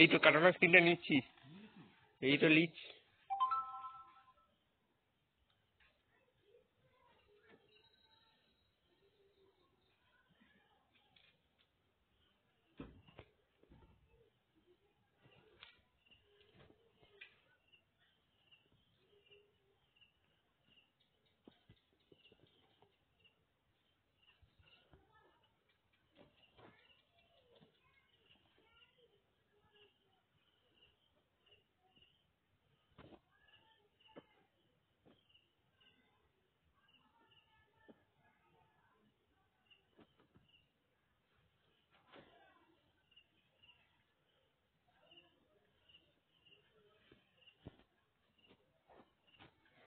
এই তো কাটানোর স্কিনটা নিচ্ছি এই তো লিচ